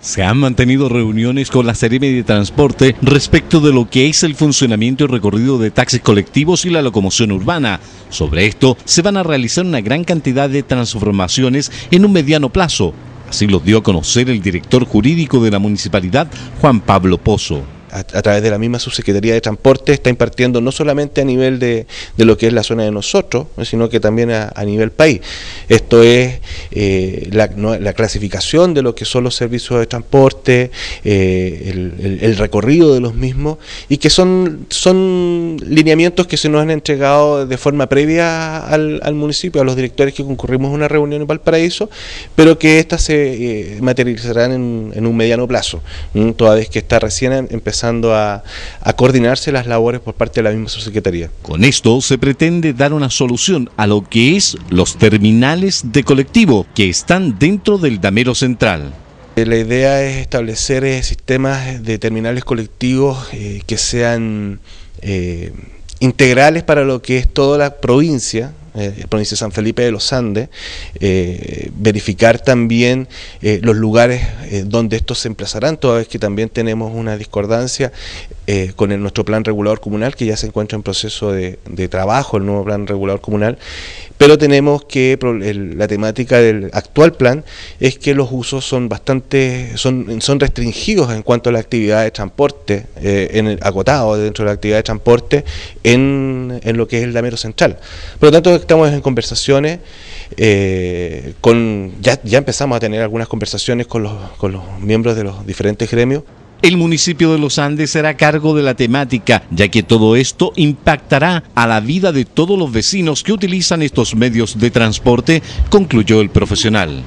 Se han mantenido reuniones con la Seremi de Transporte respecto de lo que es el funcionamiento y recorrido de taxis colectivos y la locomoción urbana. Sobre esto, se van a realizar una gran cantidad de transformaciones en un mediano plazo. Así lo dio a conocer el director jurídico de la municipalidad, Juan Pablo Pozo a, través de la misma subsecretaría de transporte está impartiendo no solamente a nivel de, lo que es la zona de nosotros, sino que también a nivel país. Esto es eh, la, clasificación de lo que son los servicios de transporte, eh, el, recorrido de los mismos, y que son, son lineamientos que se nos han entregado de forma previa al, municipio, a los directores que concurrimos a una reunión en Valparaíso, pero que éstas se eh, materializarán en, un mediano plazo, toda vez que está recién em, empezando a, coordinarse las labores por parte de la misma subsecretaría. Con esto se pretende dar una solución a lo que es los terminales de colectivo que están dentro del damero central. Eh, la idea es establecer eh, sistemas de terminales colectivos eh, que sean integrales para lo que es toda la provincia, la provincia de San Felipe de los Andes, verificar también los lugares donde estos se emplazarán, toda vez que también tenemos una discordancia con nuestro plan regulador comunal, que ya se encuentra en proceso de trabajo, el nuevo plan regulador comunal, pero tenemos que la temática del actual plan es que los usos son bastante, son, son restringidos en cuanto a la actividad eh, de transporte, en el, acotado dentro de la actividad de transporte en, lo que es el damero central. Por lo tanto, estamos en conversaciones eh, con, ya, empezamos a tener algunas conversaciones con los miembros de los diferentes gremios. El municipio de Los Andes será cargo de la temática, ya que todo esto impactará a la vida de todos los vecinos que utilizan estos medios de transporte, concluyó el profesional.